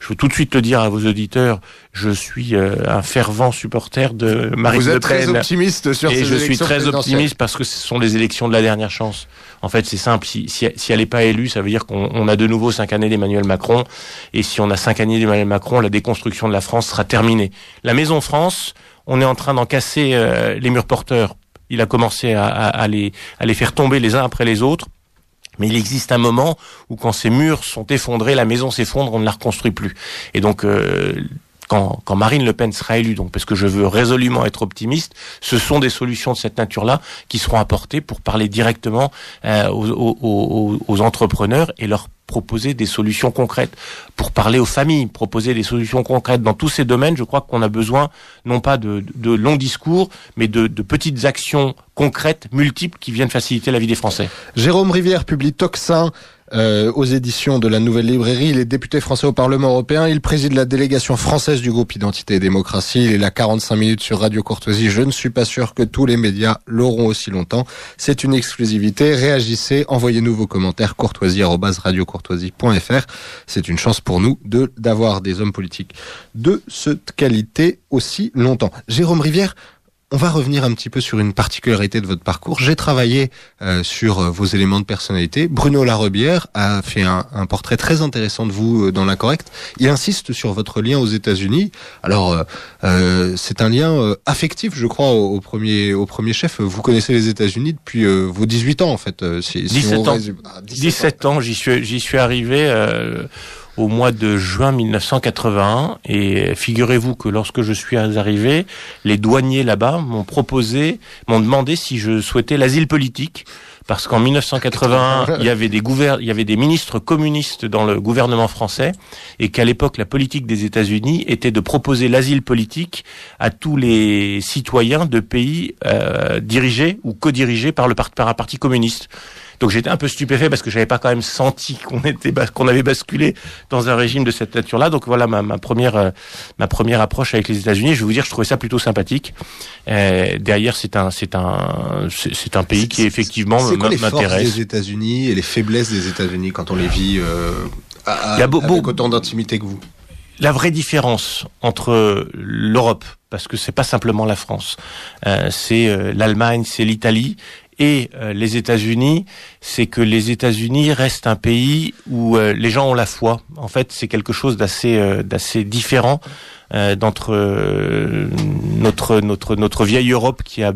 je veux tout de suite le dire à vos auditeurs, je suis euh, un fervent supporter de Marine Vous êtes très optimiste sur et ces je suis très optimiste parce que ce sont les élections de la dernière chance. En fait, c'est simple. Si, elle n'est pas élue, ça veut dire qu'on a de nouveau cinq années d'Emmanuel Macron. Et si on a cinq années d'Emmanuel Macron, la déconstruction de la France sera terminée. La Maison France, on est en train d'en casser euh, les murs porteurs il a commencé à, à, à les faire tomber les uns après les autres. Mais il existe un moment où quand ces murs sont effondrés, la maison s'effondre, on ne la reconstruit plus. Et donc euh, quand, Marine Le Pen sera élue, donc parce que je veux résolument être optimiste, ce sont des solutions de cette nature-là qui seront apportées pour parler directement euh, aux, aux, entrepreneurs et leur proposer des solutions concrètes, pour parler aux familles, proposer des solutions concrètes. Dans tous ces domaines, je crois qu'on a besoin non pas de, de longs discours, mais de, de, petites actions concrètes, multiples, qui viennent faciliter la vie des Français. Jérôme Rivière publie Toxin. Euh, aux éditions de la Nouvelle Librairie. Il est député français au Parlement européen. Il préside la délégation française du groupe Identité et Démocratie. Il est là 45 minutes sur Radio Courtoisie. Je ne suis pas sûr que tous les médias l'auront aussi longtemps. C'est une exclusivité. Réagissez, envoyez-nous vos commentaires courtoisie@radiocourtoisie.fr. C'est une chance pour nous de d'avoir des hommes politiques de cette qualité aussi longtemps. Jérôme Rivière, on va revenir un petit peu sur une particularité de votre parcours. J'ai travaillé euh, sur euh, vos éléments de personnalité. Bruno Larobière a fait un, portrait très intéressant de vous euh, dans La Correcte. Il insiste sur votre lien aux États-Unis. Alors, c'est un lien affectif, je crois, au, premier au premier chef. Vous connaissez les États-Unis depuis vos 18 ans, en fait. si 17, ans. 17, ah, ans. j'y suis j'y suis arrivé au mois de juin 1981. Et figurez-vous que lorsque je suis arrivé, les douaniers là-bas m'ont proposé, m'ont demandé si je souhaitais l'asile politique parce qu'en 1981, il y avait des il y avait des ministres communistes dans le gouvernement français et qu'à l'époque la politique des États-Unis était de proposer l'asile politique à tous les citoyens de pays euh, dirigés ou co-dirigés par le par un parti communiste. Donc j'étais un peu stupéfait parce que j'avais pas quand même senti qu'on était qu'on avait basculé dans un régime de cette nature-là. Donc voilà ma, première euh, ma première approche avec les États-Unis. Je vais vous dire, je trouvais ça plutôt sympathique. Euh, derrière, c'est un c'est un c'est un pays qui effectivement m'intéresse. C'est quoi les forces des États-Unis et les faiblesses des États-Unis quand on les vit euh, à, à, autant d'intimité que vous la vraie différence entre l'Europe, parce que c'est pas simplement la France, c'est l'Allemagne, c'est l'Italie, et euh, les États-Unis, c'est que les États-Unis restent un pays où euh, les gens ont la foi. En fait, c'est quelque chose d'assez euh, d'assez différent d'entre notre notre notre vieille Europe qui a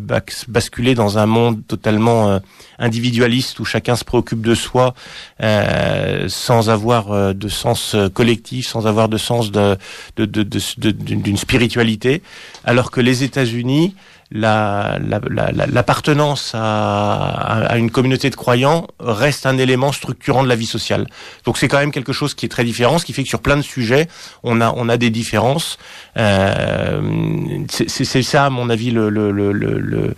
basculé dans un monde totalement individualiste où chacun se préoccupe de soi sans avoir de sens collectif, sans avoir de sens de d'une de, de, spiritualité, alors que les États-Unis l'appartenance la, la, à, à, une communauté de croyants reste un élément structurant de la vie sociale. Donc c'est quand même quelque chose qui est très différent, ce qui fait que sur plein de sujets, on a, on a des différences. Euh, c'est ça, à mon avis, l'une le, le, le,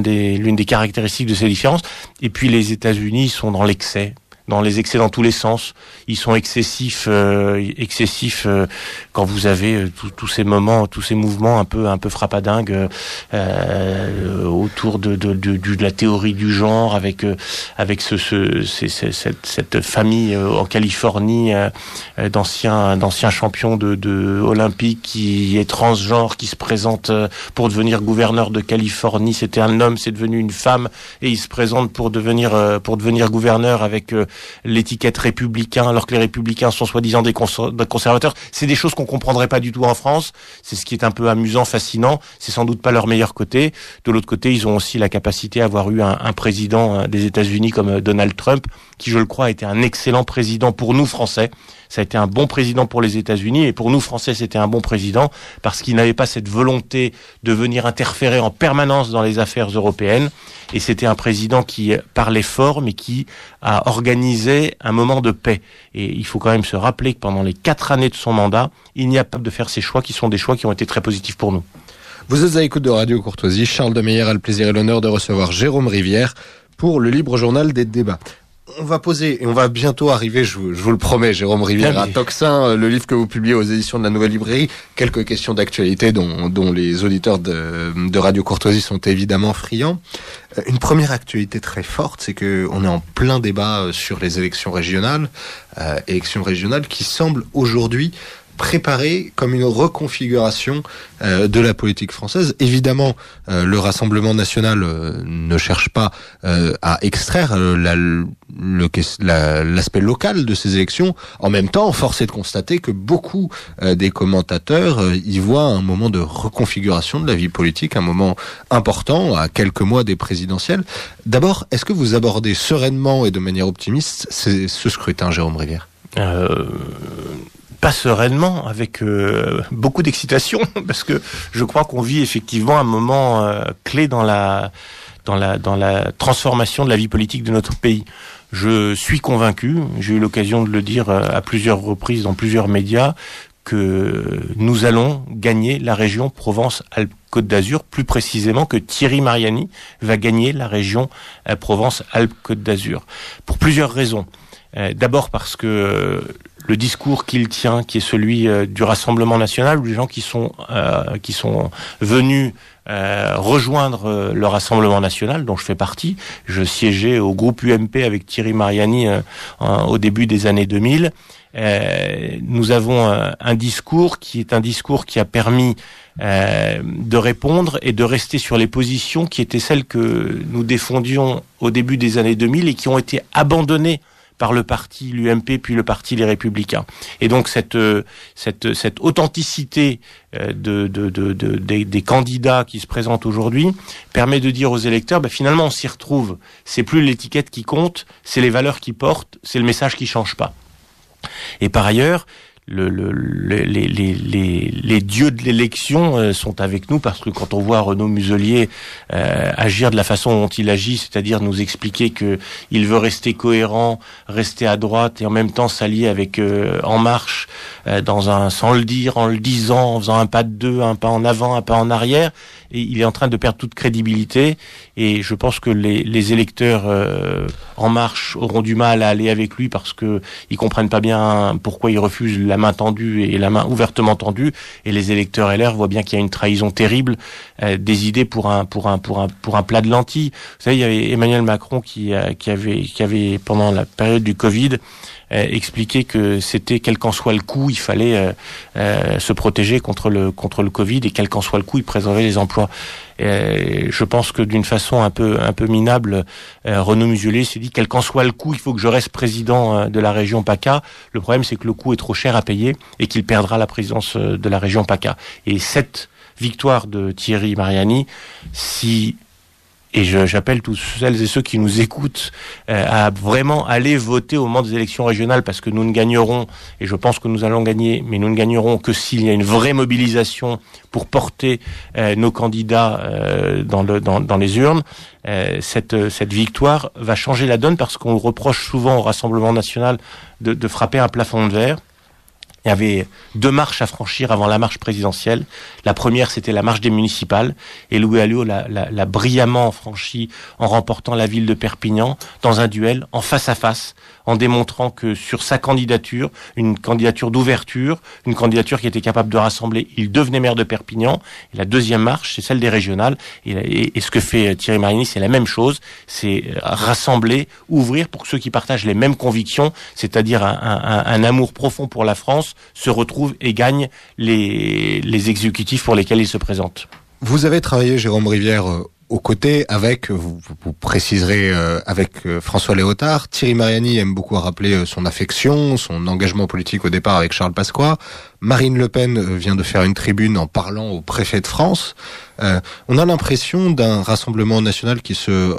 des, des caractéristiques de ces différences. Et puis les États-Unis sont dans l'excès dans les excès dans tous les sens. Ils sont excessifs, euh, excessifs euh, quand vous avez euh, tous ces moments, tous ces mouvements un peu un peu frappadingues euh, autour de de, de, de, la théorie du genre avec avec ce, ce, cette, cette, famille en Californie d'anciens d'anciens champions de, de olympiques qui est transgenre qui se présente pour devenir gouverneur de Californie. C'était un homme, c'est devenu une femme et il se présente pour devenir pour devenir gouverneur avec l'étiquette républicain, alors que les républicains sont soi-disant des conservateurs. C'est des choses qu'on comprendrait pas du tout en France. C'est ce qui est un peu amusant, fascinant. C'est sans doute pas leur meilleur côté. De l'autre côté, ils ont aussi la capacité à avoir eu un président euh, des États-Unis comme euh, Donald Trump qui, je le crois, a été un excellent président pour nous Français. Ça a été un bon président pour les États-Unis et pour nous Français, c'était un bon président parce qu'il n'avait pas cette volonté de venir interférer en permanence dans les affaires européennes. Et c'était un président qui parlait fort, mais qui a organisé un moment de paix. Et il faut quand même se rappeler que pendant les quatre années de son mandat, il n'y a pas de faire ces choix qui sont des choix qui ont été très positifs pour nous. Vous êtes à l'écoute de Radio Courtoisie. Charles Demeyer a le plaisir et l'honneur de recevoir Jérôme Rivière pour le libre journal des débats on va poser et on va bientôt arriver, je vous, le promets, Jérôme Rivière, à Toxin, euh, le livre que vous publiez aux éditions de la Nouvelle Librairie. Quelques questions d'actualité dont, les auditeurs de, Radio Courtoisie sont évidemment friands. Euh, une première actualité très forte, c'est que on est en plein débat euh, sur les élections régionales, élections régionales qui semblent aujourd'hui Préparé comme une reconfiguration euh, de la politique française. Évidemment, euh, le Rassemblement national euh, ne cherche pas à extraire l'aspect local de ces élections. En même temps, force est de constater que beaucoup des commentateurs y voient un moment de reconfiguration de la vie politique, un moment important à quelques mois des présidentielles. D'abord, est-ce que vous abordez sereinement et de manière optimiste ce scrutin, Jérôme Rivière pas sereinement, avec euh, beaucoup d'excitation, parce que je crois qu'on vit effectivement un moment euh, clé dans la, dans, la, dans la transformation de la vie politique de notre pays. Je suis convaincu, j'ai eu l'occasion de le dire euh, à plusieurs reprises dans plusieurs médias, que nous allons gagner la région Provence-Alpes-Côte d'Azur, plus précisément que Thierry Mariani va gagner la région Provence-Alpes-Côte d'Azur, pour plusieurs raisons. D'abord parce que le discours qu'il tient, qui est celui euh, du Rassemblement national, ou les gens qui sont euh, qui sont venus euh, rejoindre le Rassemblement national, dont je fais partie. Je siégeais au groupe UMP avec Thierry Mariani au début des années 2000. nous avons un, un, discours qui est un discours qui a permis de répondre et de rester sur les positions qui étaient celles que nous défendions au début des années 2000 et qui ont été abandonnées par le parti, l'UMP, puis le parti Les Républicains. Et donc cette, euh, cette, cette authenticité euh, de, de, de, des, candidats qui se présentent aujourd'hui permet de dire aux électeurs, ben, finalement on s'y retrouve. C'est plus l'étiquette qui compte, c'est les valeurs qui portent, c'est le message qui change pas. Et par ailleurs, le, les, dieux de l'élection euh, sont avec nous parce que quand on voit Renaud Muselier euh, agir de la façon dont il agit, c'est-à-dire nous expliquer que il veut rester cohérent, rester à droite et en même temps s'allier avec euh, En Marche dans un sans le dire, en le disant, en faisant un pas de deux, un pas en avant, un pas en arrière, il est en train de perdre toute crédibilité. Et je pense que les, électeurs euh, En Marche auront du mal à aller avec lui parce que ils comprennent pas bien pourquoi ils refusent la main tendue et la main ouvertement tendue. Et les électeurs LR voient bien qu'il y a une trahison terrible euh, des idées pour un pour un pour un pour un plat de lentilles. Vous savez, il y avait Emmanuel Macron qui, euh, qui avait qui avait pendant la période du Covid euh, expliquer que c'était quel qu'en soit le coût, il fallait euh, euh, se protéger contre le contre le Covid et quel qu'en soit le coût, il préservait les emplois. Et je pense que d'une façon un peu un peu minable, Renaud Muselier s'est dit quel qu'en soit le coût, il faut que je reste président de la région PACA. Le problème, c'est que le coût est trop cher à payer et qu'il perdra la présidence de la région PACA. Et cette victoire de Thierry Mariani, si et j'appelle tous celles et ceux qui nous écoutent euh, à vraiment aller voter au moment des élections régionales parce que nous ne gagnerons, et je pense que nous allons gagner, mais nous ne gagnerons que s'il y a une vraie mobilisation pour porter euh, nos candidats euh, dans, le, dans, dans, les urnes. cette, cette victoire va changer la donne parce qu'on reproche souvent au Rassemblement national de frapper un plafond de verre. Il y avait deux marches à franchir avant la marche présidentielle. La première, c'était la marche des municipales, et Louis Alliot l'a, brillamment franchi en remportant la ville de Perpignan dans un duel en face à face, en démontrant que sur sa candidature, une candidature d'ouverture, une candidature qui était capable de rassembler, il devenait maire de Perpignan. Et la deuxième marche, c'est celle des régionales. Et, ce que fait euh, Thierry Marini, c'est la même chose, c'est euh, rassembler, ouvrir pour ceux qui partagent les mêmes convictions, c'est-à-dire un, un amour profond pour la France, se retrouvent et gagnent les, exécutifs pour lesquels ils se présentent. Vous avez travaillé, Jérôme Rivière, euh, aux côtés avec, euh, vous, préciserez, euh, avec François Léotard. Thierry Mariani aime beaucoup rappeler son affection, son engagement politique au départ avec Charles Pasqua. Marine Le Pen vient de faire une tribune en parlant au préfet de France. on a l'impression d'un rassemblement national qui se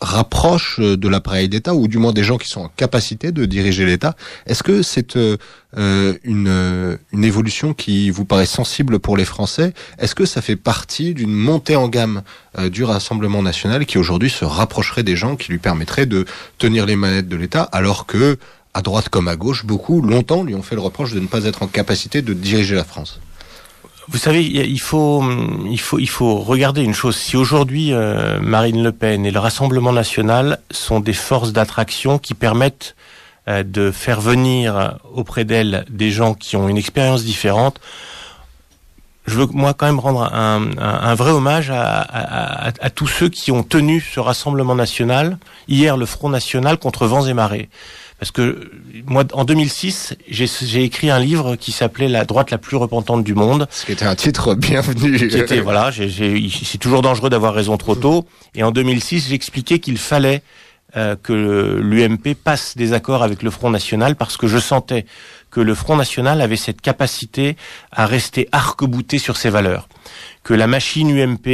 rapproche euh, de l'appareil d'État, ou du moins des gens qui sont en capacité de diriger l'État. Est-ce que c'est euh, euh, une, évolution qui vous paraît sensible pour les Français Est-ce que ça fait partie d'une montée en gamme du Rassemblement national qui aujourd'hui se rapprocherait des gens qui lui permettraient de tenir les manettes de l'État alors que à droite comme à gauche, beaucoup longtemps lui ont fait le reproche de ne pas être en capacité de diriger la France. Vous savez, il faut, hum, il faut, il faut regarder une chose. Si aujourd'hui euh, Marine Le Pen et le Rassemblement national sont des forces d'attraction qui permettent euh, de faire venir auprès d'elle des gens qui ont une expérience différente, je veux moi quand même rendre un, un, vrai hommage à, à, à, tous ceux qui ont tenu ce Rassemblement national hier, le Front national contre vents et marées. Parce que moi, en 2006, j'ai écrit un livre qui s'appelait La droite la plus repentante du monde. Ce qui était un titre bienvenu. voilà, c'est toujours dangereux d'avoir raison trop mmh. tôt. Et en 2006, j'expliquais qu'il fallait euh, que l'UMP passe des accords avec le Front National parce que je sentais que le Front National avait cette capacité à rester arc-bouté sur ses valeurs que la machine UMP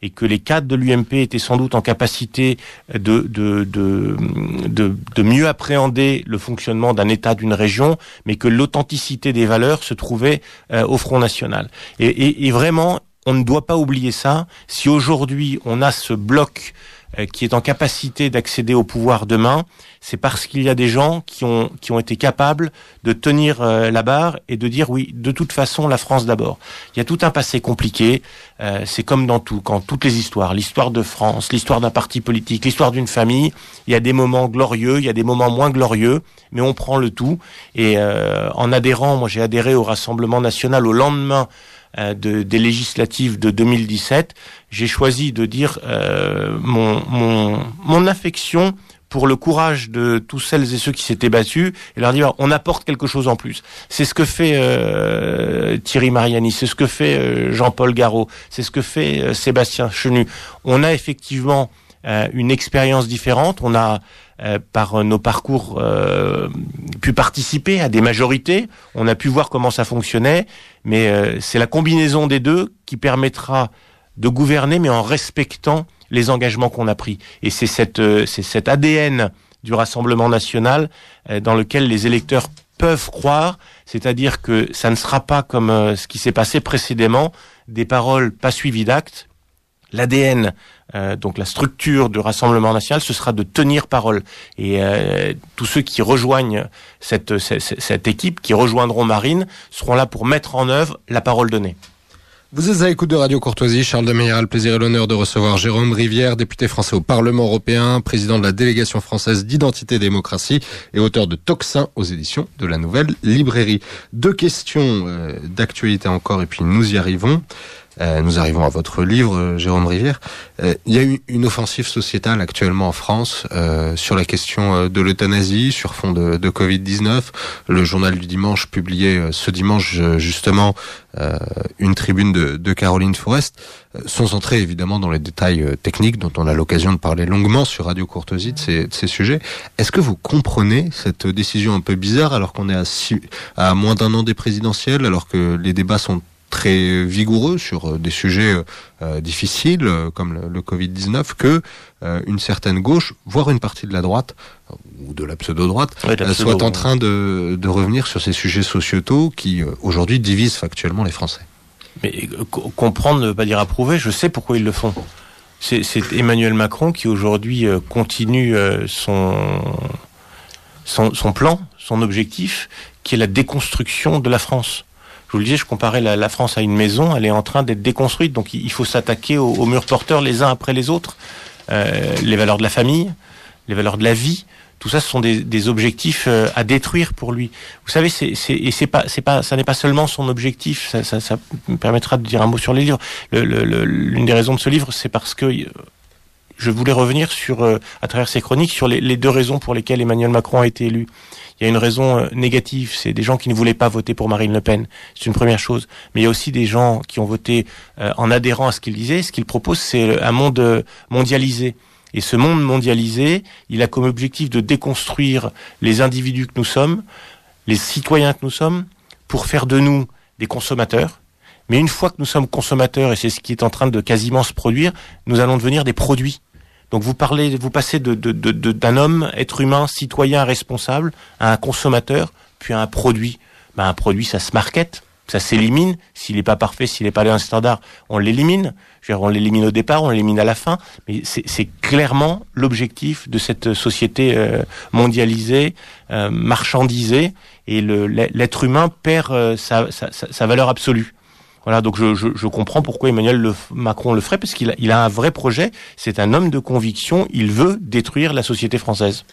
et que les cadres de l'UMP étaient sans doute en capacité de, de, de, de, mieux appréhender le fonctionnement d'un État, d'une région, mais que l'authenticité des valeurs se trouvait euh, au Front National. et, vraiment, on ne doit pas oublier ça. Si aujourd'hui on a ce bloc euh, qui est en capacité d'accéder au pouvoir demain, c'est parce qu'il y a des gens qui ont, qui ont été capables de tenir euh, la barre et de dire oui, de toute façon, la France d'abord. Il y a tout un passé compliqué, euh, c'est comme dans tout, quand toutes les histoires, l'histoire de France, l'histoire d'un parti politique, l'histoire d'une famille, il y a des moments glorieux, il y a des moments moins glorieux, mais on prend le tout. Et en adhérant, moi j'ai adhéré au Rassemblement national au lendemain euh, de, des législatives de 2017, j'ai choisi de dire euh, mon, mon, mon affection pour le courage de tous celles et ceux qui s'étaient battus et leur dire on apporte quelque chose en plus. C'est ce que fait euh, Thierry Mariani, c'est ce que fait Jean-Paul Garot, c'est ce que fait Sébastien Chenu. On a effectivement une expérience différente, on a par nos parcours pu participer à des majorités, on a pu voir comment ça fonctionnait, mais euh, c'est la combinaison des deux qui permettra de gouverner, mais en respectant les engagements qu'on a pris. Et c'est cette, euh, c'est cet ADN du Rassemblement national euh, dans lequel les électeurs peuvent croire, c'est-à-dire que ça ne sera pas comme ce qui s'est passé précédemment, des paroles pas suivies d'actes, l'ADN, euh, donc la structure du Rassemblement national, ce sera de tenir parole. Et euh, tous ceux qui rejoignent cette, équipe, qui rejoindront Marine, seront là pour mettre en œuvre la parole donnée. Vous êtes à l'écoute de Radio Courtoisie. Charles a le plaisir et l'honneur de recevoir Jérôme Rivière, député français au Parlement européen, président de la délégation française d'identité et démocratie et auteur de Toxin aux éditions de la Nouvelle Librairie. Deux questions euh, d'actualité encore et puis nous y arrivons. Euh, nous arrivons à votre livre, euh, Jérôme Rivière. Euh, il y a eu une offensive sociétale actuellement en France sur la question de l'euthanasie, sur fond de, Covid-19. Le journal du dimanche publiait ce dimanche justement une tribune de, Caroline Forest, sans entrer évidemment dans les détails techniques dont on a l'occasion de parler longuement sur Radio Courtoisie de ces, sujets. Est-ce que vous comprenez cette décision un peu bizarre alors qu'on est à, à moins d'un an des présidentielles, alors que les débats sont très vigoureux sur euh, des sujets euh, euh, difficiles comme le, Covid-19 que une certaine gauche, voire une partie de la droite ou de la pseudo-droite, soit en train de, revenir sur ces sujets sociétaux qui aujourd'hui divisent factuellement les Français. Mais comprendre ne veut pas dire approuver, je sais pourquoi ils le font. C'est Emmanuel Macron qui aujourd'hui continue son, son plan, son objectif, qui est la déconstruction de la France je vous le disais, je comparais la, la France à une maison, elle est en train d'être déconstruite, donc il faut s'attaquer aux, murs porteurs les uns après les autres. Euh, les valeurs de la famille, les valeurs de la vie, tout ça, ce sont des, objectifs euh, à détruire pour lui. Vous savez, c'est, et c'est pas, c'est pas, ça n'est pas seulement son objectif. Ça, me permettra de dire un mot sur les livres. l'une des raisons de ce livre, c'est parce que euh, je voulais revenir sur, euh, à travers ces chroniques, sur les, les, deux raisons pour lesquelles Emmanuel Macron a été élu. Il y a une raison euh, négative, c'est des gens qui ne voulaient pas voter pour Marine Le Pen. C'est une première chose. Mais il y a aussi des gens qui ont voté euh, en adhérant à ce qu'il disait. Ce qu'il propose, c'est euh, un monde mondialisé. Et ce monde mondialisé, il a comme objectif de déconstruire les individus que nous sommes, les citoyens que nous sommes, pour faire de nous des consommateurs. Mais une fois que nous sommes consommateurs, et c'est ce qui est en train de quasiment se produire, nous allons devenir des produits. Donc vous parlez, vous passez de, d'un homme, être humain, citoyen, responsable, à un consommateur, puis à un produit. Ben, un produit, ça se market, ça s'élimine. S'il n'est pas parfait, s'il n'est pas dans un standard, on l'élimine. on l'élimine au départ, on l'élimine à la fin. Mais c'est, clairement l'objectif de cette société euh, mondialisée, euh, marchandisée, et le, l'être humain perd euh, sa valeur absolue. Voilà, donc je, je, comprends pourquoi Emmanuel Macron le ferait, parce qu'il il a un vrai projet, c'est un homme de conviction, il veut détruire la société française.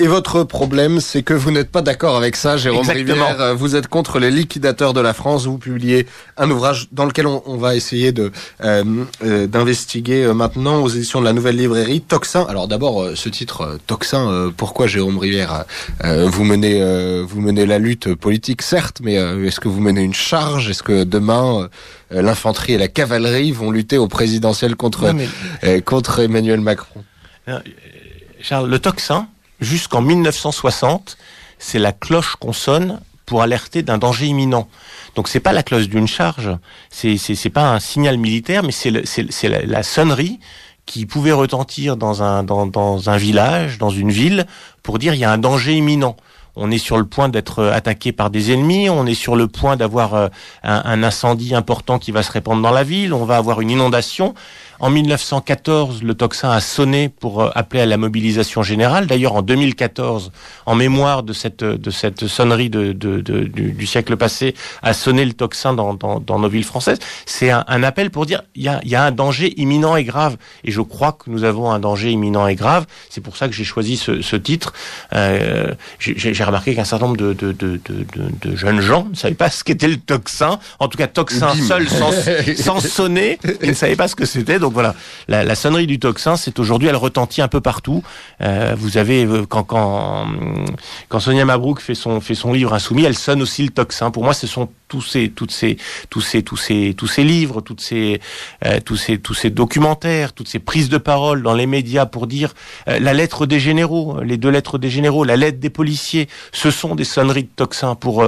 Et votre problème, c'est que vous n'êtes pas d'accord avec ça, Jérôme Rivière. Euh, vous êtes contre les liquidateurs de la France. Vous publiez un ouvrage dans lequel on, va essayer de euh, euh, d'investiguer maintenant aux éditions de la Nouvelle Librairie. Toxin. Alors d'abord, ce titre Toxin. pourquoi Jérôme Rivière Vous menez vous menez la lutte politique, certes, mais est-ce que vous menez une charge Est-ce que demain l'infanterie et la cavalerie vont lutter au présidentiel contre contre Emmanuel Macron Charles, le Toxin jusqu'en 1960, c'est la cloche qu'on sonne pour alerter d'un danger imminent. Donc c'est pas la cloche d'une charge, c'est c'est pas un signal militaire, mais c'est la, sonnerie qui pouvait retentir dans un dans, un village, dans une ville, pour dire il y a un danger imminent on est sur le point d'être euh, attaqué par des ennemis, on est sur le point d'avoir euh, un, incendie important qui va se répandre dans la ville, on va avoir une inondation. En 1914, le tocsin a sonné pour euh, appeler à la mobilisation générale. D'ailleurs, en 2014, en mémoire de cette, euh, de cette sonnerie de, du, siècle passé, a sonné le tocsin dans, dans, nos villes françaises. C'est un, appel pour dire il y a, y a, un danger imminent et grave. Et je crois que nous avons un danger imminent et grave. C'est pour ça que j'ai choisi ce, titre. Euh, j'ai remarqué qu'un certain nombre de, de, de, jeunes gens ne savaient pas ce qu'était le tocsin. En tout cas, tocsin seul, sans, sonner, ils ne savaient pas ce que c'était. Donc voilà, la, sonnerie du tocsin, c'est aujourd'hui, elle retentit un peu partout. Euh, vous avez euh, quand quand Sonia Mabrouk fait son fait son livre Insoumis, elle sonne aussi le tocsin. Pour moi, ce sont tous ces toutes ces tous ces tous ces tous ces livres, toutes ces euh, tous ces tous ces documentaires, toutes ces prises de parole dans les médias pour dire la lettre des généraux, les deux lettres des généraux, la lettre des policiers, ce sont des sonneries de tocsin pour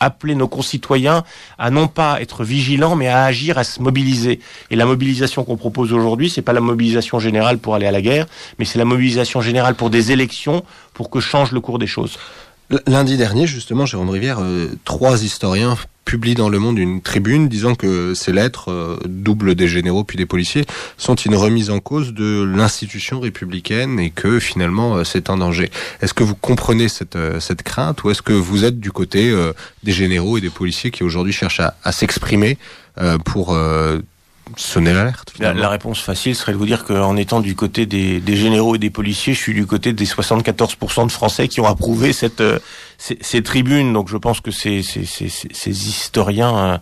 appeler nos concitoyens à non pas être vigilants, mais à agir, à se mobiliser. Et la mobilisation qu'on propose aujourd'hui, c'est pas la mobilisation générale pour aller à la guerre, mais c'est la mobilisation générale pour des élections, pour que change le cours des choses. Lundi dernier, justement, Jérôme Rivière, euh, trois historiens publie dans Le Monde une tribune disant que ces lettres, euh, doubles des généraux puis des policiers, sont une remise en cause de l'institution républicaine et que finalement euh, c'est un danger. Est-ce que vous comprenez cette, euh, cette crainte ou est-ce que vous êtes du côté euh, des généraux et des policiers qui aujourd'hui cherchent à, s'exprimer pour sonner l'alerte la, la, réponse facile serait de vous dire qu'en étant du côté des, des, généraux et des policiers, je suis du côté des 74% de Français qui ont approuvé cette, ces, tribunes. Donc je pense que ces, historiens euh,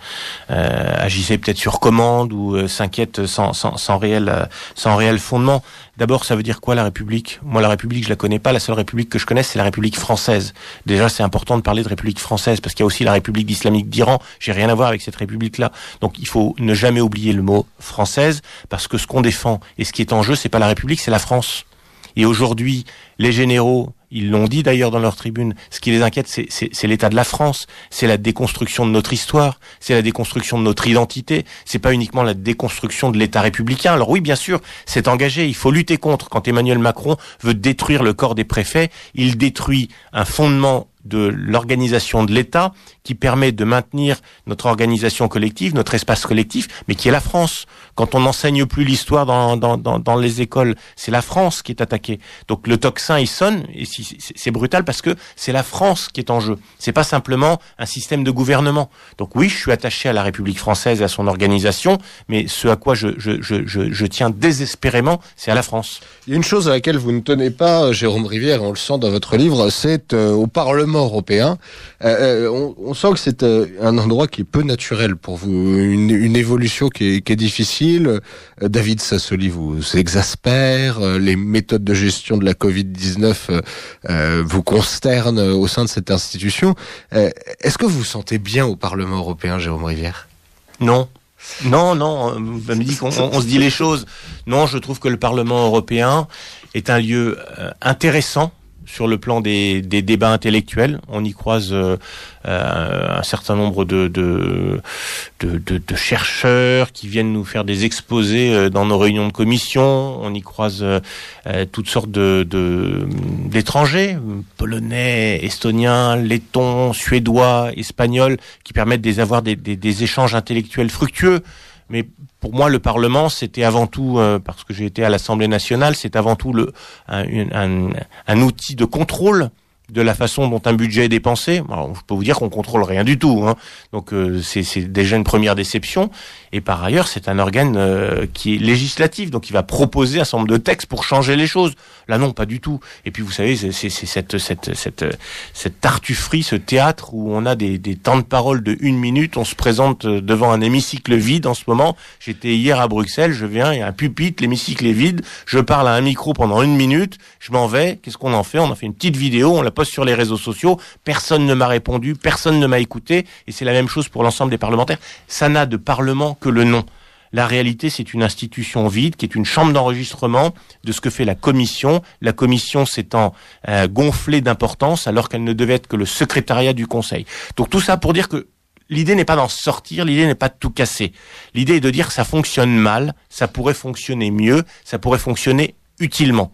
euh, agissaient peut-être sur commande ou euh, s'inquiètent sans, sans, réel, fondement. D'abord, ça veut dire quoi la République Moi, la République, je la connais pas. La seule République que je connais, c'est la République française. Déjà, c'est important de parler de République française parce qu'il y a aussi la République islamique d'Iran. J'ai rien à voir avec cette République-là. Donc, il faut ne jamais oublier le mot française parce que ce qu'on défend et ce qui est en jeu, c'est pas la République, c'est la France. Et aujourd'hui, les généraux ils l'ont dit d'ailleurs dans leur tribune. Ce qui les inquiète, c'est l'état de la France, c'est la déconstruction de notre histoire, c'est la déconstruction de notre identité. C'est pas uniquement la déconstruction de l'État républicain. Alors oui, bien sûr, c'est engagé. Il faut lutter contre. Quand Emmanuel Macron veut détruire le corps des préfets, il détruit un fondement de l'organisation de l'État qui permet de maintenir notre organisation collective, notre espace collectif, mais qui est la France. Quand on n'enseigne plus l'histoire dans, dans, les écoles, c'est la France qui est attaquée. Donc le toxin il sonne, et c'est brutal parce que c'est la France qui est en jeu. C'est pas simplement un système de gouvernement. Donc oui, je suis attaché à la République française et à son organisation, mais ce à quoi je, je, je, je, tiens désespérément, c'est à la France. Il y a une chose à laquelle vous ne tenez pas, Jérôme Rivière, on le sent dans votre livre, c'est euh, au Parlement européen. Euh, euh, on, on sent que c'est euh, un endroit qui est peu naturel pour vous, une, évolution qui est, difficile. Euh, David Sassoli vous exaspère, euh, les méthodes de gestion de la Covid-19 vous consternent au sein de cette institution. Est-ce que vous vous sentez bien au Parlement européen, Jérôme Rivière Non. Non, non, on se dit les choses. Non, je trouve que le Parlement européen est un lieu intéressant sur le plan des, débats intellectuels. On y croise euh, euh, un certain nombre de de, chercheurs qui viennent nous faire des exposés euh, dans nos réunions de commission. On y croise toutes sortes de d'étrangers, polonais, estoniens, lettons, suédois, espagnols, qui permettent d'avoir des échanges intellectuels fructueux. Mais pour moi, le Parlement, c'était avant tout, euh, parce que j'ai été à l'Assemblée nationale, c'est avant tout le, un outil de contrôle de la façon dont un budget est dépensé, Alors, je peux vous dire qu'on contrôle rien du tout. Hein. Donc euh, c'est déjà une première déception. Et par ailleurs, c'est un organe euh, qui est législatif, donc il va proposer un certain nombre de textes pour changer les choses. Là non, pas du tout. Et puis vous savez, c'est cette, cette, cette, cette tartufferie, ce théâtre où on a des, temps de parole de une minute, on se présente euh, devant un hémicycle vide en ce moment. J'étais hier à Bruxelles, je viens, il y a un pupitre, l'hémicycle est vide, je parle à un micro pendant une minute, je m'en vais, qu'est-ce qu'on en fait On en fait une petite vidéo, on sur les réseaux sociaux, personne ne m'a répondu, personne ne m'a écouté, et c'est la même chose pour l'ensemble des parlementaires. Ça n'a de parlement que le nom. La réalité, c'est une institution vide qui est une chambre d'enregistrement de ce que fait la commission. La commission s'étant euh, gonflée d'importance alors qu'elle ne devait être que le secrétariat du Conseil. Donc tout ça pour dire que l'idée n'est pas d'en sortir, l'idée n'est pas de tout casser. L'idée est de dire que ça fonctionne mal, ça pourrait fonctionner mieux, ça pourrait fonctionner utilement.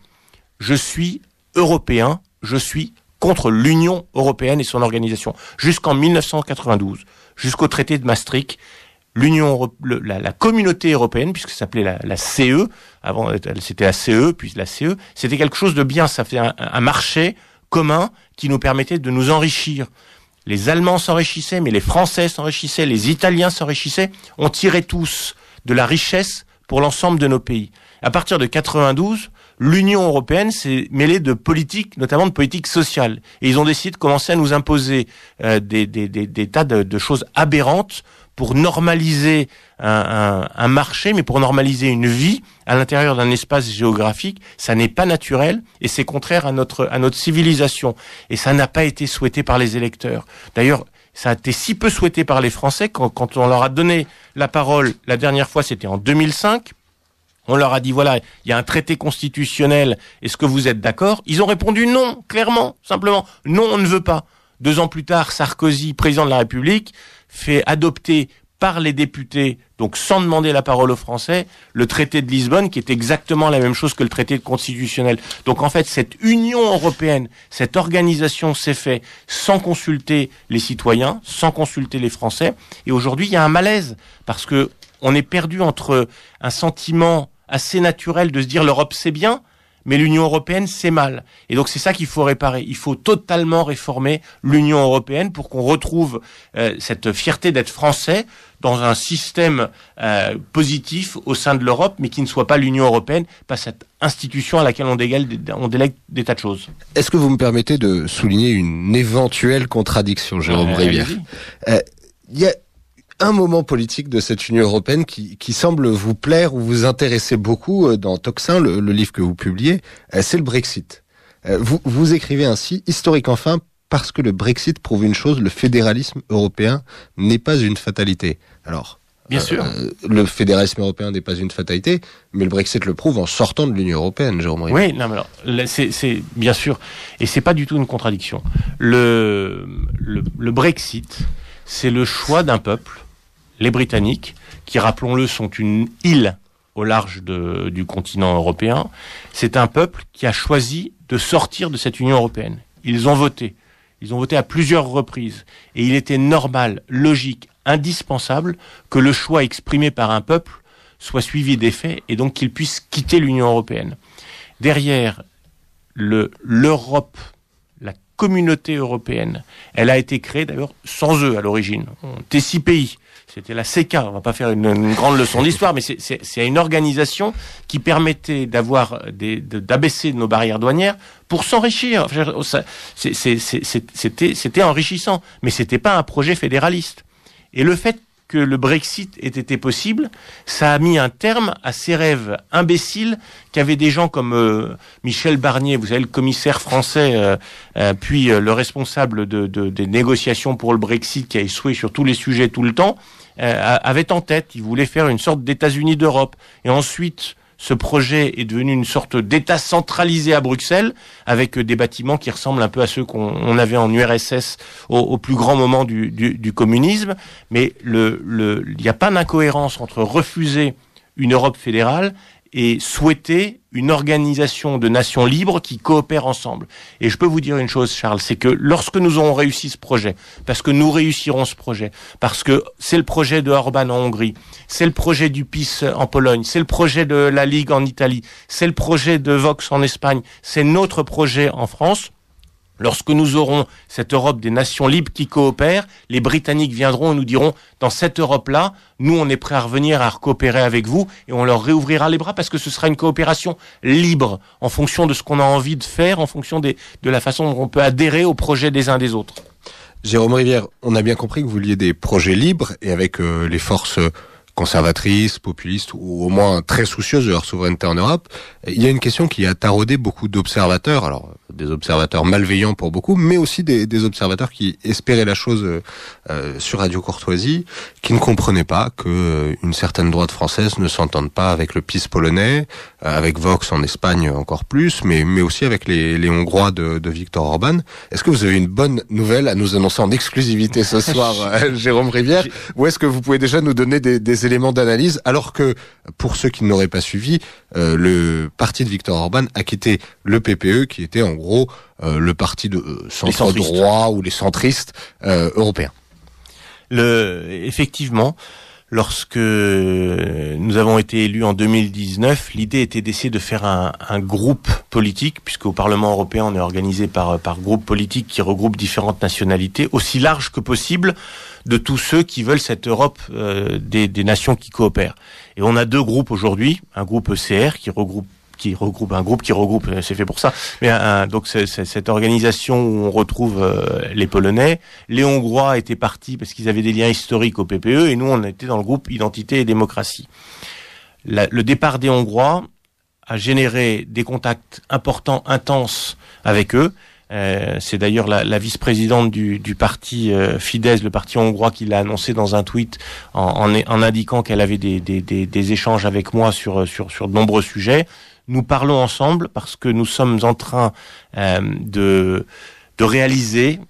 Je suis européen, je suis contre l'Union européenne et son organisation. Jusqu'en 1992, jusqu'au traité de Maastricht, l'Union, la, communauté européenne, puisque ça s'appelait la, CE, avant c'était la CE, puis la CE, c'était quelque chose de bien, ça fait un, un, marché commun qui nous permettait de nous enrichir. Les Allemands s'enrichissaient, mais les Français s'enrichissaient, les Italiens s'enrichissaient, on tirait tous de la richesse pour l'ensemble de nos pays. À partir de 92, l'Union européenne s'est mêlée de politique, notamment de politique sociale. Et ils ont décidé de commencer à nous imposer euh, des, tas de, choses aberrantes pour normaliser un, marché, mais pour normaliser une vie à l'intérieur d'un espace géographique. Ça n'est pas naturel et c'est contraire à notre, à notre civilisation. Et ça n'a pas été souhaité par les électeurs. D'ailleurs, ça a été si peu souhaité par les Français quand, quand on leur a donné la parole la dernière fois, c'était en 2005. On leur a dit, voilà, il y a un traité constitutionnel, est-ce que vous êtes d'accord Ils ont répondu non, clairement, simplement, non, on ne veut pas. Deux ans plus tard, Sarkozy, président de la République, fait adopter par les députés, donc sans demander la parole aux Français, le traité de Lisbonne, qui est exactement la même chose que le traité constitutionnel. Donc en fait, cette Union européenne, cette organisation s'est faite sans consulter les citoyens, sans consulter les Français. Et aujourd'hui, il y a un malaise, parce que on est perdu entre un sentiment assez naturel de se dire l'Europe c'est bien, mais l'Union européenne c'est mal. Et donc c'est ça qu'il faut réparer. Il faut totalement réformer l'Union européenne pour qu'on retrouve euh, cette fierté d'être français dans un système euh, positif au sein de l'Europe, mais qui ne soit pas l'Union européenne, pas cette institution à laquelle on délègue, on délègue des tas de choses. Est-ce que vous me permettez de souligner une éventuelle contradiction, Jérôme Rivière euh, Il un moment politique de cette Union européenne qui, semble vous plaire ou vous intéresser beaucoup euh, dans Toxin, le, livre que vous publiez, euh, c'est le Brexit. Euh, vous, vous écrivez ainsi, historique enfin, parce que le Brexit prouve une chose, le fédéralisme européen n'est pas une fatalité. Alors, Bien sûr. le fédéralisme européen n'est pas une fatalité, mais le Brexit le prouve en sortant de l'Union européenne, Jérôme Oui, non, alors, c'est, bien sûr, et c'est pas du tout une contradiction. le, le Brexit, c'est le choix d'un peuple les Britanniques, qui, rappelons-le, sont une île au large du continent européen. C'est un peuple qui a choisi de sortir de cette Union européenne. Ils ont voté. Ils ont voté à plusieurs reprises. Et il était normal, logique, indispensable que le choix exprimé par un peuple soit suivi des faits et donc qu'il puisse quitter l'Union européenne. Derrière l'Europe, la communauté européenne, elle a été créée d'ailleurs sans eux à l'origine. On était six pays c'était la CECA, on va pas faire une, grande leçon d'histoire, mais c'est une organisation qui permettait d'avoir d'abaisser nos barrières douanières pour s'enrichir. C'était enrichissant, mais c'était pas un projet fédéraliste. Et le fait que le Brexit ait été possible, ça a mis un terme à ces rêves imbéciles qu'avaient des gens comme euh, Michel Barnier, vous savez, le commissaire français, euh, euh, puis le responsable de, des négociations pour le Brexit qui a échoué sur tous les sujets tout le temps. Euh, avait en tête. Il voulait faire une sorte d'États-Unis d'Europe. Et ensuite, ce projet est devenu une sorte d'État centralisé à Bruxelles, avec euh, des bâtiments qui ressemblent un peu à ceux qu'on avait en URSS au, plus grand moment du, communisme. Mais il le, n'y a pas d'incohérence entre refuser une Europe fédérale et souhaiter une organisation de nations libres qui coopèrent ensemble. Et je peux vous dire une chose, Charles, c'est que lorsque nous aurons réussi ce projet, parce que nous réussirons ce projet, parce que c'est le projet de Orban en Hongrie, c'est le projet du PIS en Pologne, c'est le projet de la Ligue en Italie, c'est le projet de Vox en Espagne, c'est notre projet en France, Lorsque nous aurons cette Europe des nations libres qui coopèrent, les Britanniques viendront et nous diront, dans cette Europe-là, nous, on est prêts à revenir, à coopérer avec vous, et on leur réouvrira les bras parce que ce sera une coopération libre, en fonction de ce qu'on a envie de faire, en fonction de la façon dont on peut adhérer au projet des uns des autres. Jérôme Rivière, on a bien compris que vous vouliez des projets libres et avec euh, les forces conservatrice populistes ou au moins très soucieuses de leur souveraineté en Europe, il y a une question qui a taraudé beaucoup d'observateurs, alors des observateurs malveillants pour beaucoup, mais aussi des, des observateurs qui espéraient la chose euh, euh, sur Radio Courtoisie, qui ne comprenaient pas que euh, une certaine droite française ne s'entende pas avec le PiS polonais, avec Vox en Espagne encore plus, mais, mais aussi avec les, les Hongrois de, de Viktor Orban. Est-ce que vous avez une bonne nouvelle à nous annoncer en exclusivité ce soir, Jérôme Rivière, ou est-ce que vous pouvez déjà nous donner des, des éléments d'analyse, alors que, pour ceux qui n'auraient pas suivi, euh, le parti de Victor Orban a quitté le PPE, qui était en gros euh, le parti de euh, centre-droit ou les centristes européens. Le, effectivement, lorsque euh, nous avons été élus en 2019, l'idée était d'essayer de faire un, groupe politique, puisque au Parlement européen, on est organisé par, euh, par groupes politiques qui regroupent différentes nationalités, aussi large que possible, de tous ceux qui veulent cette Europe euh, des, des nations qui coopèrent. Et on a deux groupes aujourd'hui, un groupe ECR qui regroupe qui regroupe un groupe qui regroupe, euh, c'est fait pour ça. Mais euh, euh, donc c'est, cette organisation où on retrouve les Polonais, les Hongrois étaient partis parce qu'ils avaient des liens historiques au PPE et nous on était dans le groupe Identité et démocratie. le départ des Hongrois a généré des contacts importants, intenses avec eux. c'est d'ailleurs la, la vice-présidente du, parti Fidesz, le parti hongrois, qui l'a annoncé dans un tweet en, en, en indiquant qu'elle avait des, échanges avec moi sur, sur, sur de nombreux sujets nous parlons ensemble parce que nous sommes en train euh, de, de réaliser.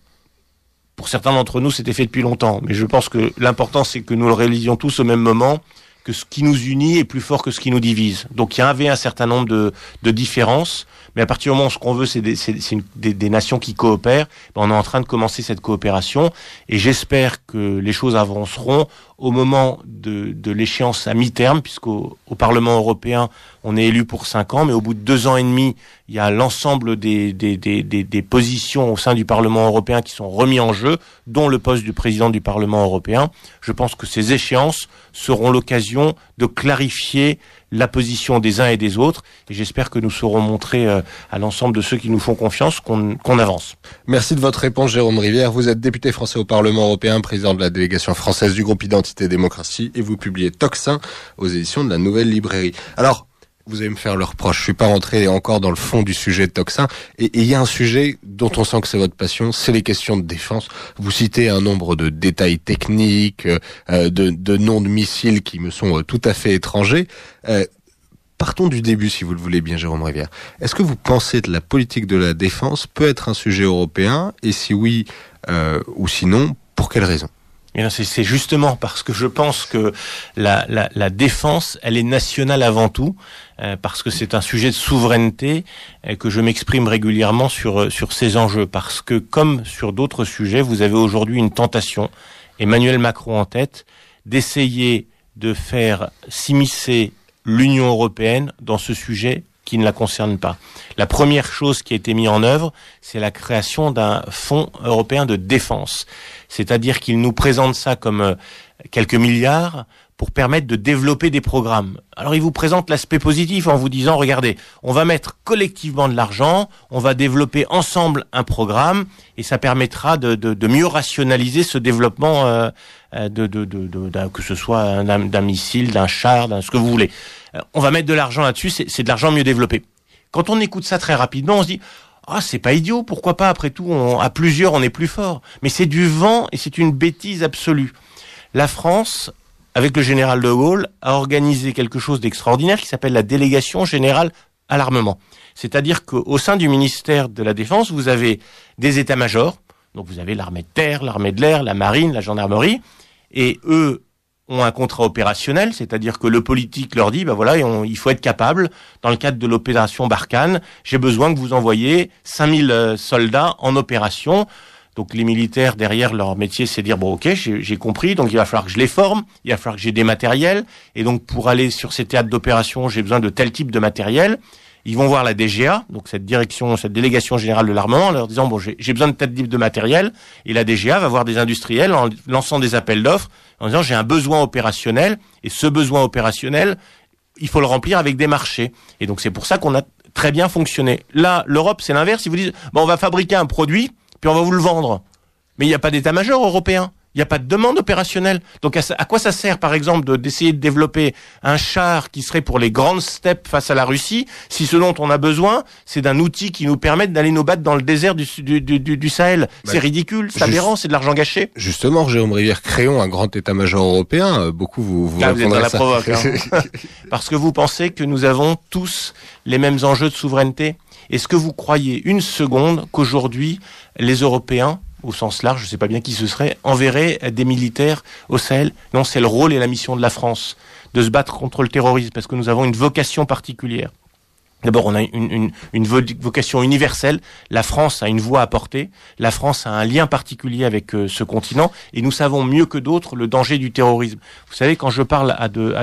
Pour certains d'entre nous, c'était fait depuis longtemps, mais je pense que l'important, c'est que nous le réalisions tous au même moment que ce qui nous unit est plus fort que ce qui nous divise. Donc il y avait un certain nombre de, de différences, mais à partir du moment où ce qu'on veut, c'est des, des, nations qui coopèrent, ben, on est en train de commencer cette coopération, et j'espère que les choses avanceront au moment de, de l'échéance à mi-terme, puisqu'au au Parlement européen, on est élu pour cinq ans, mais au bout de deux ans et demi, il y a l'ensemble des, des, des, des, positions au sein du Parlement européen qui sont remis en jeu, dont le poste du président du Parlement européen. Je pense que ces échéances seront l'occasion de clarifier la position des uns et des autres. Et j'espère que nous saurons montrer euh, à l'ensemble de ceux qui nous font confiance qu'on avance. Merci de votre réponse, Jérôme Rivière. Vous êtes député français au Parlement européen, président de la délégation française du groupe Identité et Démocratie, et vous publiez Toxin aux éditions de la Nouvelle Librairie. Alors, vous allez me faire le reproche. Je suis pas rentré encore dans le fond du sujet de Toxin. Et il y a un sujet dont on sent que c'est votre passion, c'est les questions de défense. Vous citez un nombre de détails techniques, euh, euh, de, noms de missiles qui me sont euh, tout à fait étrangers. partons du début, si vous le voulez bien, Jérôme Rivière. Est-ce que vous pensez que la politique de la défense peut être un sujet européen Et si oui ou sinon, pour quelles raisons eh c'est justement parce que je pense que la, défense, elle est nationale avant tout, euh, parce que c'est un sujet de souveraineté euh, que je m'exprime régulièrement sur, euh, sur ces enjeux, parce que comme sur d'autres sujets, vous avez aujourd'hui une tentation, Emmanuel Macron en tête, d'essayer de faire s'immiscer l'Union européenne dans ce sujet qui ne la concerne pas. La première chose qui a été mise en œuvre, c'est la création d'un fonds européen de défense. C'est-à-dire qu'il nous présente ça comme euh, quelques milliards pour permettre de développer des programmes. Alors il vous présente l'aspect positif en vous disant, regardez, on va mettre collectivement de l'argent, on va développer ensemble un programme, et ça permettra de, mieux rationaliser ce développement, euh, euh, de, de, que ce soit d'un missile, d'un char, d'un ce que vous voulez. Euh, on va mettre de l'argent là-dessus, c'est de l'argent mieux développé. Quand on écoute ça très rapidement, on se dit ah, c'est pas idiot, pourquoi pas Après tout, on, à plusieurs, on est plus fort. Mais c'est du vent et c'est une bêtise absolue. La France, avec le général de Gaulle, a organisé quelque chose d'extraordinaire qui s'appelle la délégation générale à l'armement. C'est-à-dire qu'au sein du ministère de la Défense, vous avez des états-majors, donc vous avez l'armée de terre, l'armée de l'air, la marine, la gendarmerie, et eux ont un contrat opérationnel, c'est-à-dire que le politique leur dit, ben voilà, il faut être capable, dans le cadre de l'opération Barkhane, j'ai besoin que vous envoyiez 5000 euh, soldats en opération. Donc les militaires, derrière, leur métier, c'est dire, bon ok, j'ai compris, donc il va falloir que je les forme, il va falloir que j'ai des matériels, et donc pour aller sur ces théâtres d'opération, j'ai besoin de tel type de matériel. Ils vont voir la DGA, donc cette direction, cette délégation générale de l'armement, leur disant, bon, j'ai besoin de tel type de matériel, et la DGA va voir des industriels en lançant des appels d'offres en disant j'ai un besoin opérationnel et ce besoin opérationnel, il faut le remplir avec des marchés. Et donc c'est pour ça qu'on a très bien fonctionné. Là, l'Europe, c'est l'inverse. Ils vous disent, bon, on va fabriquer un produit, puis on va vous le vendre. Mais il n'y a pas d'état-major européen. Il n'y a pas de demande opérationnelle. Donc à, quoi ça sert, par exemple, d'essayer de, développer un char qui serait pour les grandes steppes face à la Russie, si ce dont on a besoin, c'est d'un outil qui nous permette d'aller nous battre dans le désert du, Sahel bah, C'est ridicule, c'est aberrant, c'est de l'argent gâché. Justement, Jérôme Rivière, créons un grand état-major européen. Euh, beaucoup vous, vous, ah, êtes la hein. Parce que vous pensez que nous avons tous les mêmes enjeux de souveraineté. Est-ce que vous croyez une seconde qu'aujourd'hui, les Européens au sens large, je ne sais pas bien qui ce serait, enverrait des militaires au Sahel. Non, c'est le rôle et la mission de la France de se battre contre le terrorisme parce que nous avons une vocation particulière. D'abord, on a une, vocation universelle. La France a une voix à porter. La France a un lien particulier avec euh, ce continent. Et nous savons mieux que d'autres le danger du terrorisme. Vous savez, quand je parle à de,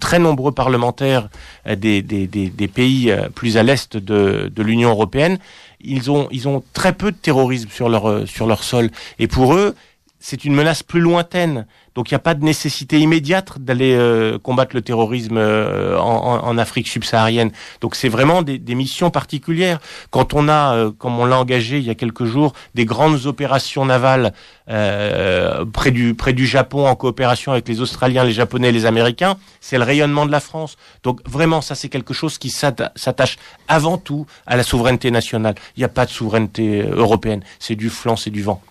très nombreux parlementaires euh, des, pays euh, plus à l'est de l'Union européenne, ils ont, ils ont très peu de terrorisme sur leur, euh, sur leur sol. Et pour eux, c'est une menace plus lointaine. Donc il n'y a pas de nécessité immédiate d'aller euh, combattre le terrorisme euh, en, en, Afrique subsaharienne. Donc c'est vraiment des, des, missions particulières. Quand on a, euh, comme on l'a engagé il y a quelques jours, des grandes opérations navales près du près du Japon en coopération avec les Australiens, les Japonais, les Américains, c'est le rayonnement de la France. Donc vraiment ça c'est quelque chose qui s'attache avant tout à la souveraineté nationale. Il n'y a pas de souveraineté européenne. C'est du flanc, c'est du vent.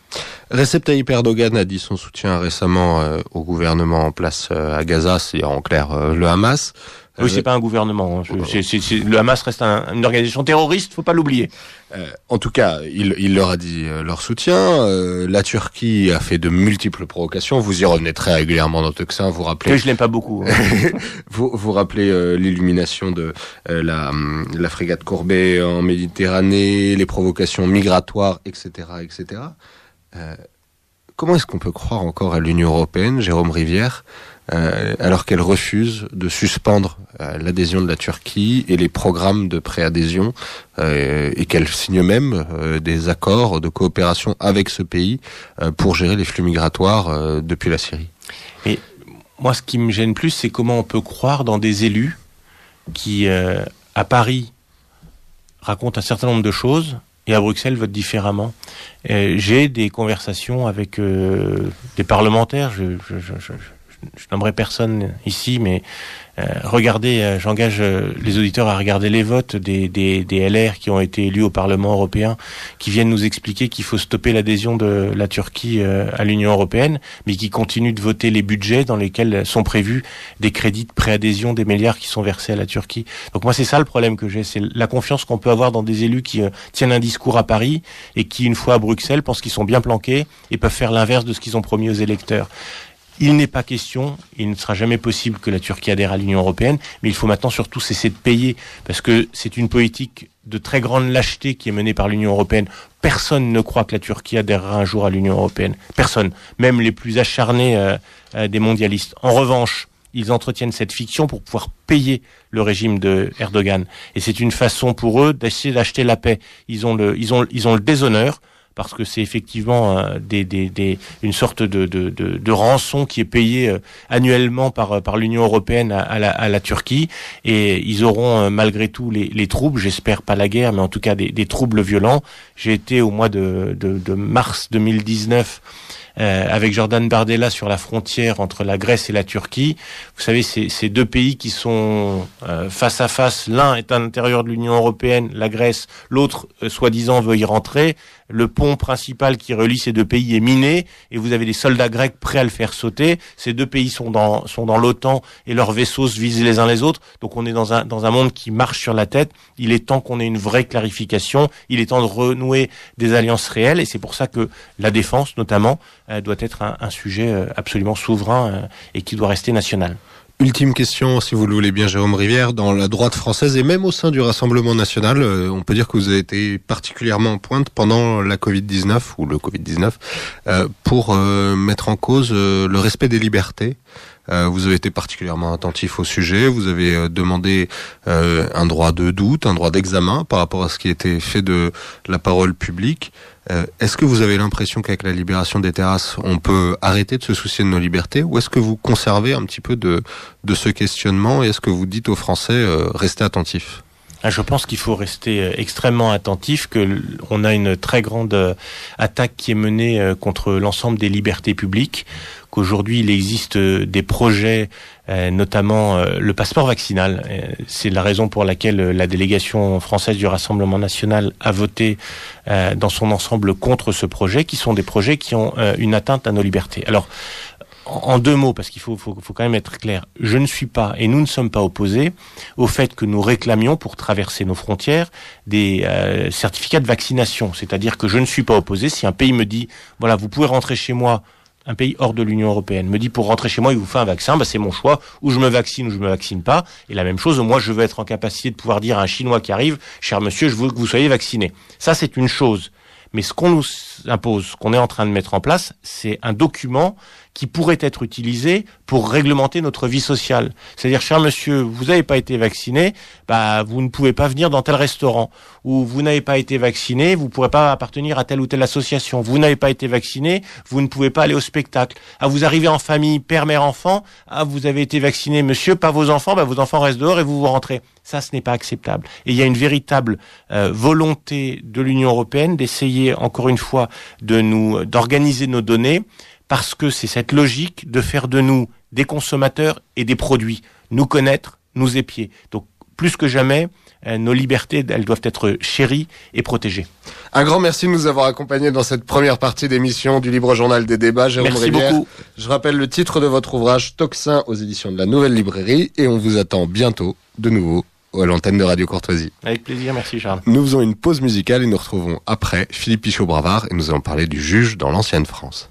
Recep Tayyip Erdogan a dit son soutien récemment euh, au gouvernement en place euh, à Gaza, cest en clair euh, le Hamas. Oui, c'est pas un gouvernement. Hein, le Hamas reste une organisation terroriste, faut pas l'oublier. en tout cas, il, leur a dit leur soutien. la Turquie a fait de multiples provocations. Vous y revenez très régulièrement dans Toxin. Vous rappelez que je l'aime pas beaucoup. Hein. vous vous rappelez l'illumination de la, hum, la frégate Courbet en Méditerranée, les provocations migratoires, etc., etc. Comment est-ce qu'on peut croire encore à l'Union européenne, Jérôme Rivière, euh, alors qu'elle refuse de suspendre euh, l'adhésion de la Turquie et les programmes de préadhésion euh, et qu'elle signe même des accords de coopération avec ce pays pour gérer les flux migratoires depuis la Syrie. Mais moi, ce qui me gêne plus, c'est comment on peut croire dans des élus qui, à Paris, racontent un certain nombre de choses et à Bruxelles vote différemment. Euh, j'ai des conversations avec euh, des parlementaires. je je n'aimerais personne ici, mais euh, regardez, euh, j'engage euh, les auditeurs à regarder les votes des, des, LR qui ont été élus au Parlement européen, qui viennent nous expliquer qu'il faut stopper l'adhésion de la Turquie à l'Union européenne, mais qui continuent de voter les budgets dans lesquels sont prévus des crédits de préadhésion des milliards qui sont versés à la Turquie. Donc moi, c'est ça le problème que j'ai, c'est la confiance qu'on peut avoir dans des élus qui tiennent un discours à Paris et qui, une fois à Bruxelles, pensent qu'ils sont bien planqués et peuvent faire l'inverse de ce qu'ils ont promis aux électeurs. Il n'est pas question, il ne sera jamais possible que la Turquie adhère à l'Union européenne, mais il faut maintenant surtout cesser de payer, parce que c'est une politique de très grande lâcheté qui est menée par l'Union européenne. Personne ne croit que la Turquie adhérera un jour à l'Union européenne. Personne, même les plus acharnés euh, euh, des mondialistes. En revanche, ils entretiennent cette fiction pour pouvoir payer le régime de Erdogan. Et c'est une façon pour eux d'essayer d'acheter la paix. Ils ont le, ils ont, ils ont le déshonneur parce que c'est effectivement euh, des, une sorte de, rançon qui est payée euh, annuellement par, euh, par l'Union européenne à, la, Turquie. Et ils auront malgré tout les, troubles, j'espère pas la guerre, mais en tout cas des, troubles violents. J'ai été au mois de, de mars 2019 euh, avec Jordan Bardella sur la frontière entre la Grèce et la Turquie. Vous savez, ces deux pays qui sont euh, face à face, l'un est à l'intérieur de l'Union européenne, la Grèce, l'autre, euh, soi-disant, veut y rentrer. Le pont principal qui relie ces deux pays est miné et vous avez des soldats grecs prêts à le faire sauter. Ces deux pays sont dans, sont dans l'OTAN et leurs vaisseaux se visent les uns les autres. Donc on est dans un, dans un monde qui marche sur la tête. Il est temps qu'on ait une vraie clarification. Il est temps de renouer des alliances réelles et c'est pour ça que la défense, notamment, euh, doit être un, sujet euh, absolument souverain euh, et qui doit rester national. Ultime question, si vous le voulez bien, Jérôme Rivière, dans la droite française et même au sein du Rassemblement national, on peut dire que vous avez été particulièrement en pointe pendant la Covid-19 ou le Covid-19 pour mettre en cause le respect des libertés euh, vous avez été particulièrement attentif au sujet. Vous avez euh, demandé euh, un droit de doute, un droit d'examen par rapport à ce qui était fait de la parole publique. est-ce que vous avez l'impression qu'avec la libération des terrasses, on peut arrêter de se soucier de nos libertés Ou est-ce que vous conservez un petit peu de, ce questionnement Et est-ce que vous dites aux Français, restez attentifs ah, je pense qu'il faut rester extrêmement attentif, qu'on a une très grande attaque qui est menée contre l'ensemble des libertés publiques qu'aujourd'hui il existe euh, des projets, euh, notamment euh, le passeport vaccinal. C'est la raison pour laquelle la délégation française du Rassemblement national a voté dans son ensemble contre ce projet, qui sont des projets qui ont une atteinte à nos libertés. Alors, en deux mots, parce qu'il faut, quand même être clair, je ne suis pas et nous ne sommes pas opposés au fait que nous réclamions pour traverser nos frontières des certificats de vaccination. C'est-à-dire que je ne suis pas opposé si un pays me dit, voilà, vous pouvez rentrer chez moi un pays hors de l'Union européenne me dit pour rentrer chez moi, il vous fait un vaccin, bah, c'est mon choix, ou je me vaccine ou je me vaccine pas. Et la même chose, moi, je veux être en capacité de pouvoir dire à un Chinois qui arrive, cher monsieur, je veux que vous soyez vacciné. Ça, c'est une chose. Mais ce qu'on nous impose, ce qu'on est en train de mettre en place, c'est un document qui pourrait être utilisé pour réglementer notre vie sociale. C'est-à-dire, cher monsieur, vous n'avez pas été vacciné, bah, vous ne pouvez pas venir dans tel restaurant. Ou vous n'avez pas été vacciné, vous ne pourrez pas appartenir à telle ou telle association. Vous n'avez pas été vacciné, vous ne pouvez pas aller au spectacle. Ah, vous arrivez en famille, père, mère, enfant. Ah, vous avez été vacciné, monsieur, pas vos enfants, bah, vos enfants restent dehors et vous vous rentrez. Ça, ce n'est pas acceptable. Et il y a une véritable euh, volonté de l'Union européenne d'essayer, encore une fois, de nous d'organiser nos données, parce que c'est cette logique de faire de nous des consommateurs et des produits, nous connaître, nous épier. Donc, plus que jamais, euh, nos libertés, elles doivent être chéries et protégées. Un grand merci de nous avoir accompagnés dans cette première partie d'émission du Libre Journal des débats, Jérôme Merci beaucoup. Je rappelle le titre de votre ouvrage, Toxin, aux éditions de la Nouvelle Librairie, et on vous attend bientôt de nouveau à l'antenne de Radio Courtoisie. Avec plaisir, merci Charles. Nous faisons une pause musicale et nous retrouvons après Philippe Pichot-Bravard et nous allons parler du juge dans l'ancienne France.